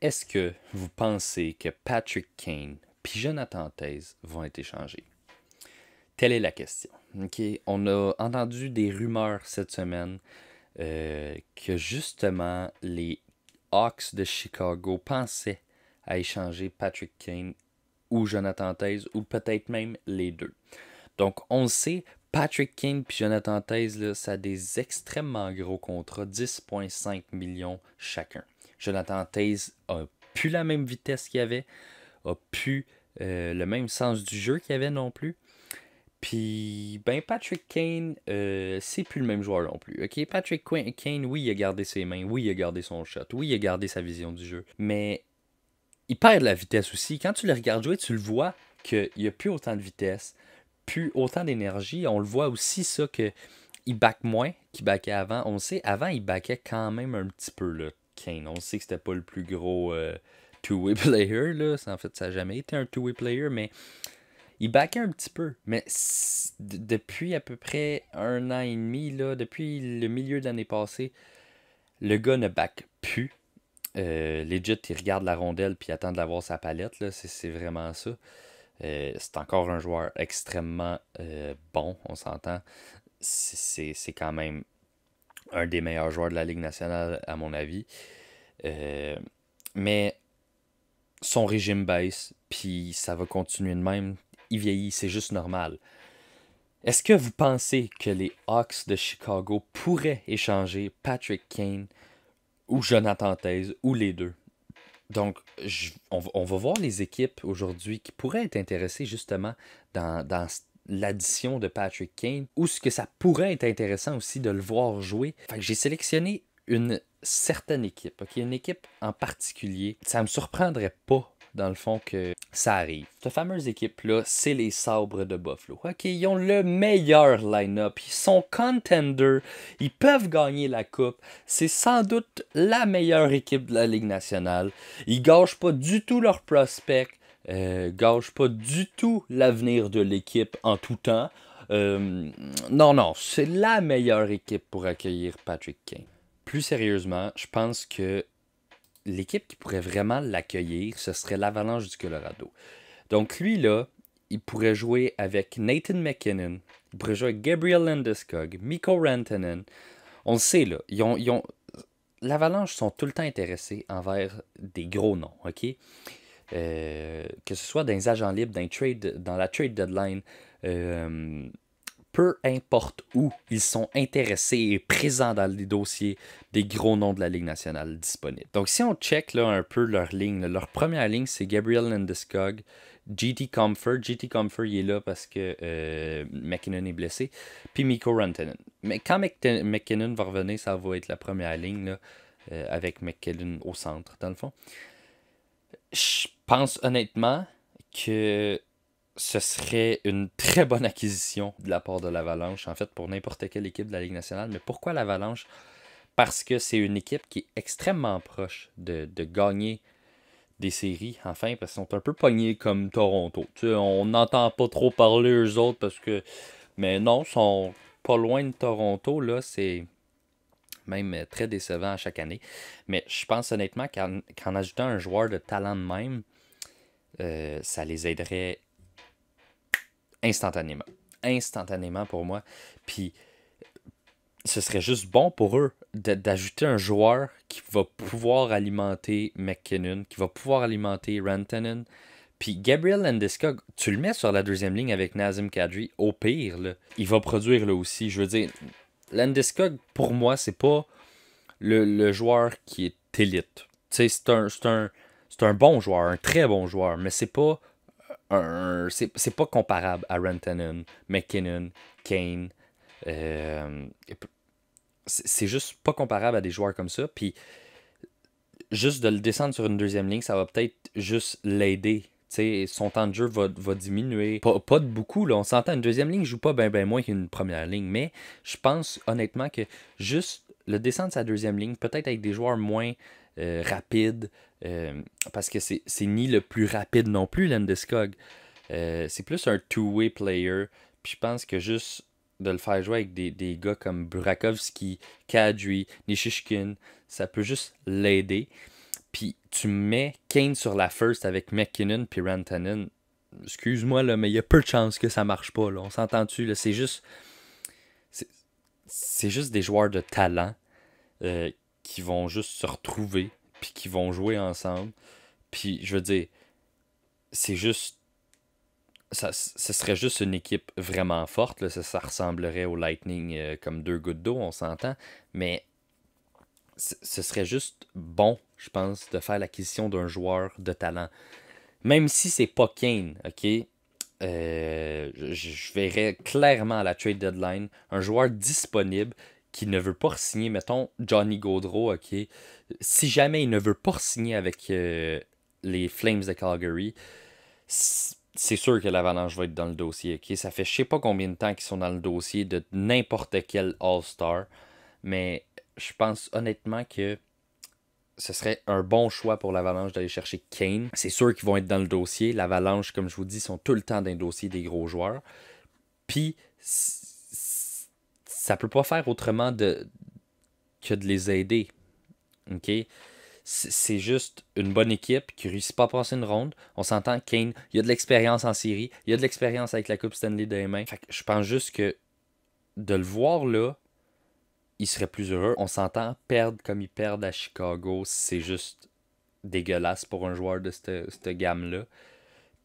Est-ce que vous pensez que Patrick Kane puis Jonathan Taze vont être échangés? Telle est la question. On a entendu des rumeurs cette semaine euh, que justement les Hawks de Chicago pensaient à échanger Patrick Kane ou Jonathan Taze ou peut-être même les deux. Donc on sait, Patrick Kane puis Jonathan Taze, ça a des extrêmement gros contrats, 10,5 millions chacun. Jonathan Taze a plus la même vitesse qu'il avait, a plus euh, le même sens du jeu qu'il avait non plus. Puis, ben, Patrick Kane, euh, c'est plus le même joueur non plus. Ok, Patrick Kane, oui, il a gardé ses mains, oui, il a gardé son shot, oui, il a gardé sa vision du jeu, mais il perd de la vitesse aussi. Quand tu le regardes jouer, tu le vois qu'il n'y a plus autant de vitesse, plus autant d'énergie. On le voit aussi, ça, que il back moins qu'il backait avant. On sait, avant, il backait quand même un petit peu. Là. On sait que c'était pas le plus gros euh, two-way player. Là. En fait, ça n'a jamais été un two-way player, mais il backait un petit peu. Mais depuis à peu près un an et demi, là, depuis le milieu de l'année passée, le gars ne back plus. Euh, legit, il regarde la rondelle puis attend de la voir sa palette. C'est vraiment ça. Euh, c'est encore un joueur extrêmement euh, bon, on s'entend. C'est quand même un des meilleurs joueurs de la Ligue nationale, à mon avis. Euh, mais son régime baisse, puis ça va continuer de même. Il vieillit, c'est juste normal. Est-ce que vous pensez que les Hawks de Chicago pourraient échanger Patrick Kane ou Jonathan Taze ou les deux? Donc, on, va voir les équipes aujourd'hui qui pourraient être intéressées justement dans, dans, l'addition de Patrick Kane, ou ce que ça pourrait être intéressant aussi de le voir jouer. j'ai sélectionné une certaine équipe, une équipe en particulier. Ça me surprendrait pas, dans le fond, que ça arrive. Cette fameuse équipe-là, c'est les Sabres de Buffalo. OK, ils ont le meilleur line-up. Ils sont contenders. Ils peuvent gagner la Coupe. C'est sans doute la meilleure équipe de la Ligue nationale. Ils gâchent pas du tout leurs prospects. Euh, pas du tout l'avenir de l'équipe en tout temps. Euh, non, non, c'est la meilleure équipe pour accueillir Patrick Kane. Plus sérieusement, je pense que l'équipe qui pourrait vraiment l'accueillir, ce serait l'Avalanche du Colorado. Donc lui, là, il pourrait jouer avec Nathan McKinnon, il pourrait jouer avec Gabriel Landeskog, Mikko Rantanen. On le sait, là, l'Avalanche sont tout le temps intéressés envers des gros noms, OK? Euh, que ce soit dans agents libres, dans, trade, dans la trade deadline, euh, peu importe où, ils sont intéressés et présents dans les dossiers des gros noms de la Ligue nationale disponibles. Donc, si on check là, un peu leur ligne, leur première ligne, c'est Gabriel Landeskog, GT Comfort. GT Comfort, il est là parce que euh, McKinnon est blessé. Puis Miko Rantanen. Mais quand McKinnon va revenir, ça va être la première ligne là, euh, avec McKinnon au centre, dans le fond. Je pense honnêtement que ce serait une très bonne acquisition de la part de l'Avalanche, en fait, pour n'importe quelle équipe de la Ligue nationale. Mais pourquoi l'Avalanche Parce que c'est une équipe qui est extrêmement proche de, gagner des séries, enfin, parce qu'ils sont un peu pognés comme Toronto. Tu on n'entend pas trop parler eux autres parce que. Mais non, ils sont pas loin de Toronto, là, c'est même très décevant à chaque année. Mais je pense honnêtement qu'en ajoutant un joueur de talent de même, euh, ça les aiderait instantanément. Instantanément pour moi. Puis ce serait juste bon pour eux d'ajouter un joueur qui va pouvoir alimenter McKinnon, qui va pouvoir alimenter Rantanen. Puis Gabriel Landeskog, tu le mets sur la deuxième ligne avec Nazim Kadri, au pire, il va produire là aussi. Je veux dire, Landeskog, pour moi, c'est pas le, joueur qui est élite. Tu sais, c'est un, c'est un bon joueur, un très bon joueur, mais c'est pas un, c'est, pas comparable à Rantanen, McKinnon, Kane. Euh, c'est juste pas comparable à des joueurs comme ça. Puis juste de le descendre sur une deuxième ligne, ça va peut-être juste l'aider. son temps de jeu va, diminuer. Pas, de beaucoup, là. On s'entend. Une deuxième ligne joue pas bien ben moins qu'une première ligne. Mais je pense honnêtement que juste le descendre de sa deuxième ligne, peut-être avec des joueurs moins euh, rapides, euh, parce que c'est ni le plus rapide non plus, Landeskog. Euh, c'est plus un two-way player. Puis je pense que juste de le faire jouer avec des, des gars comme Burakovski Kadri, Nishishkin, ça peut juste l'aider. Puis tu mets Kane sur la first avec McKinnon puis Rantanen. Excuse-moi, mais il y a peu de chances que ça marche pas. Là. On s'entend-tu? C'est juste. C'est juste des joueurs de talent euh, qui vont juste se retrouver puis qui vont jouer ensemble. Puis je veux dire, c'est juste. ce serait juste une équipe vraiment forte. Ça, ressemblerait au Lightning euh, comme deux gouttes d'eau, on s'entend. Mais ce serait juste bon, je pense, de faire l'acquisition d'un joueur de talent. Même si c'est pas Kane, OK? Euh, je, je verrais clairement à la trade deadline un joueur disponible qui ne veut pas signer, mettons, Johnny Gaudreau, OK, si jamais il ne veut pas signer avec euh, les Flames de Calgary, c'est sûr que l'Avalanche va être dans le dossier, OK? Ça fait je sais pas combien de temps qu'ils sont dans le dossier de n'importe quel All-Star, mais je pense honnêtement que ce serait un bon choix pour l'Avalanche d'aller chercher Kane. C'est sûr qu'ils vont être dans le dossier. L'Avalanche, comme je vous dis, sont tout le temps dans le dossier des gros joueurs. Puis, ça peut pas faire autrement de, que de les aider. OK? C'est juste une bonne équipe qui ne réussit pas à passer une ronde. On s'entend, Kane, il y a de l'expérience en Syrie, il y a de l'expérience avec la Coupe Stanley de mains. Fait je pense juste que de le voir là, il serait plus heureux. On s'entend, perdre comme ils perdent à Chicago, c'est juste dégueulasse pour un joueur de cette, gamme-là.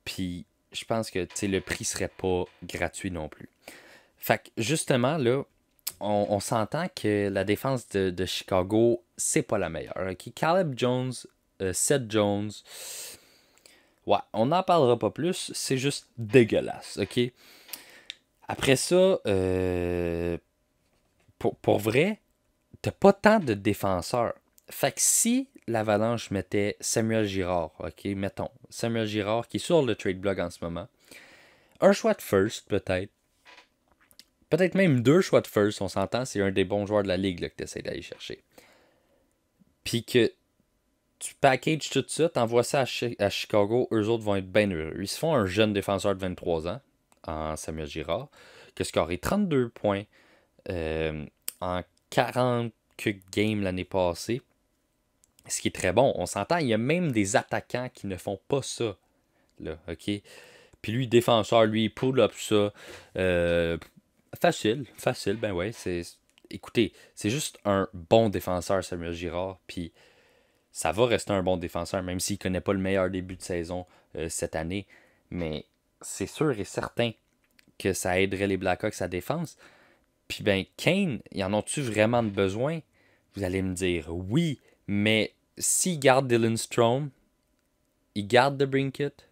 Puis je pense que le prix serait pas gratuit non plus. Fait que justement, là, on, s'entend que la défense de, Chicago, c'est pas la meilleure. Caleb Jones, euh, Seth Jones. Ouais, on n'en parlera pas plus. C'est juste dégueulasse, OK? Après ça, euh, pour, pour, vrai, t'as pas tant de défenseurs. Fait que si l'Avalanche mettait Samuel Girard, OK, mettons, Samuel Girard qui est sur le trade blog en ce moment, un choix de first peut-être, Peut-être même deux choix de first, on s'entend, c'est un des bons joueurs de la ligue que tu essaies d'aller chercher. Puis que tu packages tout ça, envoies ça à, Chicago, eux autres vont être bien heureux. Ils se font un jeune défenseur de 23 ans, en Samuel Girard, qui a scoré 32 points euh, en 40 games l'année passée, ce qui est très bon. On s'entend, il y a même des attaquants qui ne font pas ça. Là, OK? Puis lui, défenseur, lui, il pull up ça. Euh, Facile, facile, ben ouais. C'est... Écoutez, c'est juste un bon défenseur, Samuel Girard, puis ça va rester un bon défenseur, même s'il ne connaît pas le meilleur début de saison euh, cette année. Mais c'est sûr et certain que ça aiderait les Blackhawks à défense. Puis ben, Kane, y en ont-tu vraiment de besoin? Vous allez me dire oui, mais si garde Dylan Strom, il garde The Brinkett,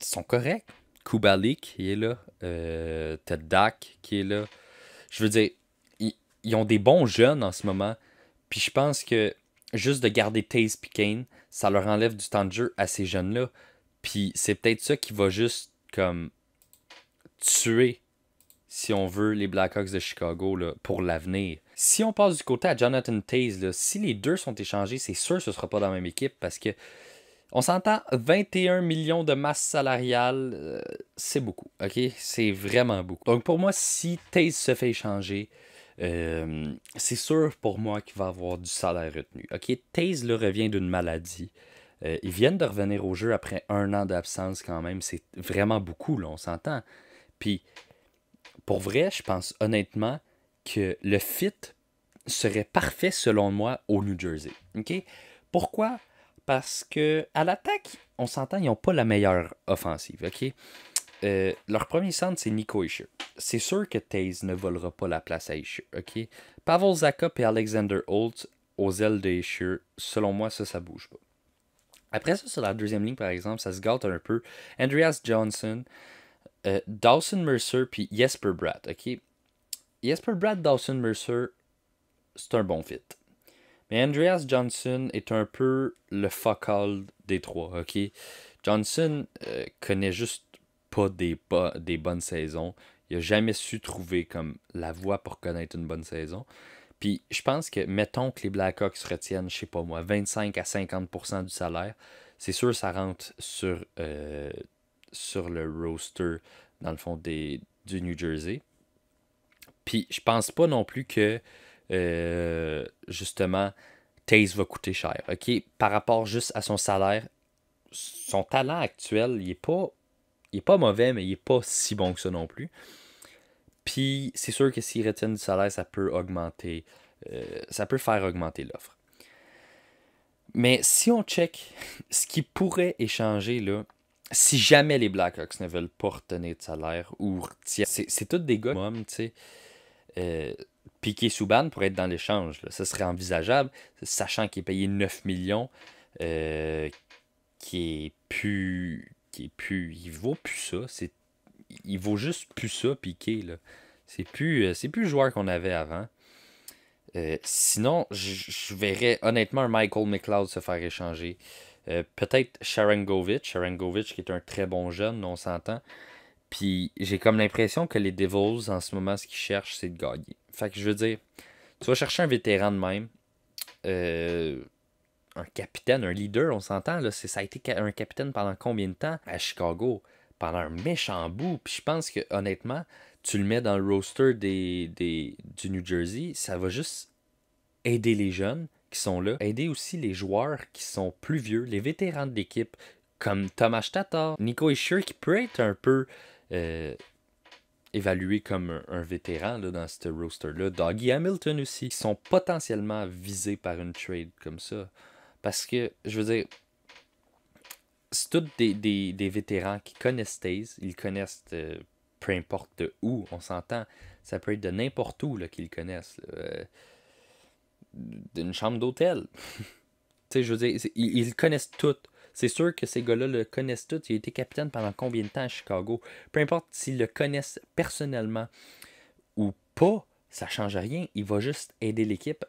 ils sont corrects. Kubalik qui est là, euh, Ted Dak qui est là. Je veux dire, ils, ont des bons jeunes en ce moment. Puis je pense que juste de garder Taze et ça leur enlève du temps de jeu à ces jeunes-là. Puis c'est peut-être ça qui va juste comme tuer, si on veut, les Blackhawks de Chicago pour l'avenir. Si on passe du côté à Jonathan Taze, si les deux sont échangés, c'est sûr que ce ne sera pas dans la même équipe parce que on s'entend, 21 millions de masse salariale, euh, c'est beaucoup, ok? C'est vraiment beaucoup. Donc pour moi, si Taze se fait échanger, euh, c'est sûr pour moi qu'il va avoir du salaire retenu. Ok, Taze le revient d'une maladie. Euh, ils viennent de revenir au jeu après un an d'absence quand même. C'est vraiment beaucoup, là, on s'entend. Puis, pour vrai, je pense honnêtement que le fit serait parfait selon moi au New Jersey. ok? Pourquoi parce que à l'attaque, on s'entend, ils n'ont pas la meilleure offensive, OK? Euh, leur premier centre, c'est Nico Isher. C'est sûr que Taze ne volera pas la place à Isher, OK? Pavel Zakop et Alexander Holt aux ailes de selon moi, ça, ça bouge pas. Après ça, sur la deuxième ligne, par exemple, ça se gâte un peu. Andreas Johnson, euh, Dawson Mercer, puis Jesper Bratt, OK? Jesper Bratt, Dawson Mercer, c'est un bon fit. Mais Andreas Johnson est un peu le focal des trois, ok? Johnson euh, connaît juste pas des, des bonnes saisons. Il n'a jamais su trouver comme la voie pour connaître une bonne saison. Puis je pense que, mettons que les Blackhawks retiennent, je sais pas moi, 25 à 50 du salaire, c'est sûr ça rentre sur, euh, sur le roster, dans le fond, des, du New Jersey. Puis je pense pas non plus que euh, justement, Taze va coûter cher. OK? Par rapport juste à son salaire, son talent actuel, il n'est pas, il est pas mauvais, mais il n'est pas si bon que ça non plus. Puis c'est sûr que s'il retiennent du salaire, ça peut augmenter. Euh, ça peut faire augmenter l'offre. Mais si on check ce qui pourrait échanger, là, si jamais les Blackhawks ne veulent pas retenir de salaire ou c'est tout des gars, tu sais. Euh, piquer Souban pour être dans l'échange. Ce serait envisageable, sachant qu'il est payé 9 millions, euh, qui est plus. qui est Il vaut plus ça. C'est, il vaut juste plus ça, piqué. Là. C'est plus, euh, plus le joueur qu'on avait avant. Euh, sinon, je verrais honnêtement Michael McLeod se faire échanger. Euh, peut-être Sharon govic qui est un très bon jeune, on s'entend. Puis j'ai comme l'impression que les Devils en ce moment, ce qu'ils cherchent, c'est de gagner. Fait que je veux dire, tu vas chercher un vétéran de même, euh, un capitaine, un leader, on s'entend, là, ça a été un capitaine pendant combien de temps à Chicago? Pendant un méchant bout. Puis je pense que honnêtement, tu le mets dans le roster des, du New Jersey, ça va juste aider les jeunes qui sont là, aider aussi les joueurs qui sont plus vieux, les vétérans de l'équipe, comme Thomas Tatar, Nico Isher, qui peut être un peu euh, évalué comme un, vétéran là, dans ce roster-là. Doggy Hamilton aussi, sont potentiellement visés par une trade comme ça. Parce que, je veux dire, c'est tous des, vétérans qui connaissent Taze, ils connaissent euh, peu importe de où, on s'entend. Ça peut être de n'importe où qu'ils connaissent. Euh, d'une chambre d'hôtel. tu sais, je veux dire, ils, ils connaissent toutes c'est sûr que ces gars-là le connaissent tous. Il a été capitaine pendant combien de temps à Chicago. Peu importe s'ils le connaissent personnellement ou pas, ça ne change rien. Il va juste aider l'équipe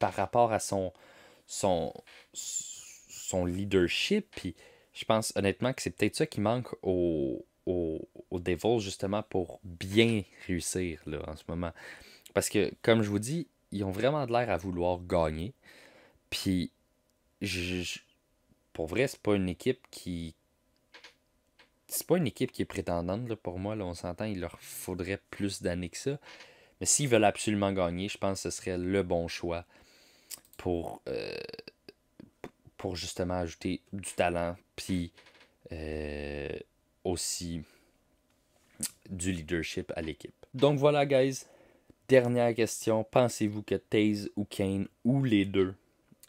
par rapport à son, son, son leadership. Puis je pense honnêtement que c'est peut-être ça qui manque au Devils justement pour bien réussir là, en ce moment. Parce que, comme je vous dis, ils ont vraiment de l'air à vouloir gagner. Puis je, pour vrai, c'est pas une équipe qui. C'est pas une équipe qui est prétendante pour moi. Là, on s'entend, il leur faudrait plus d'années que ça. Mais s'ils veulent absolument gagner, je pense que ce serait le bon choix pour, euh, pour justement ajouter du talent, puis euh, aussi du leadership à l'équipe. Donc voilà, guys. Dernière question. Pensez-vous que Taze ou Kane ou les deux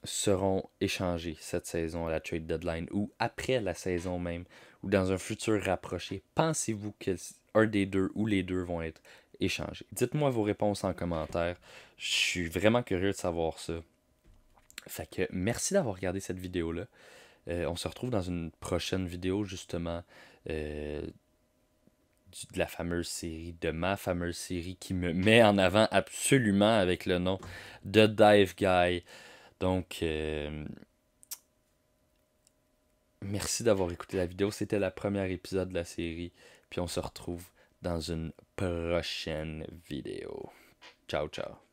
seront échangés cette saison à la trade deadline ou après la saison même ou dans un futur rapproché, pensez-vous qu'un des deux ou les deux vont être échangés? Dites-moi vos réponses en commentaire. Je suis vraiment curieux de savoir ça. Fait que merci d'avoir regardé cette vidéo-là. Euh, on se retrouve dans une prochaine vidéo justement euh, de la fameuse série, de ma fameuse série qui me met en avant absolument avec le nom de Dive Guy. Donc, euh, merci d'avoir écouté la vidéo. C'était le premier épisode de la série. Puis on se retrouve dans une prochaine vidéo. Ciao, ciao.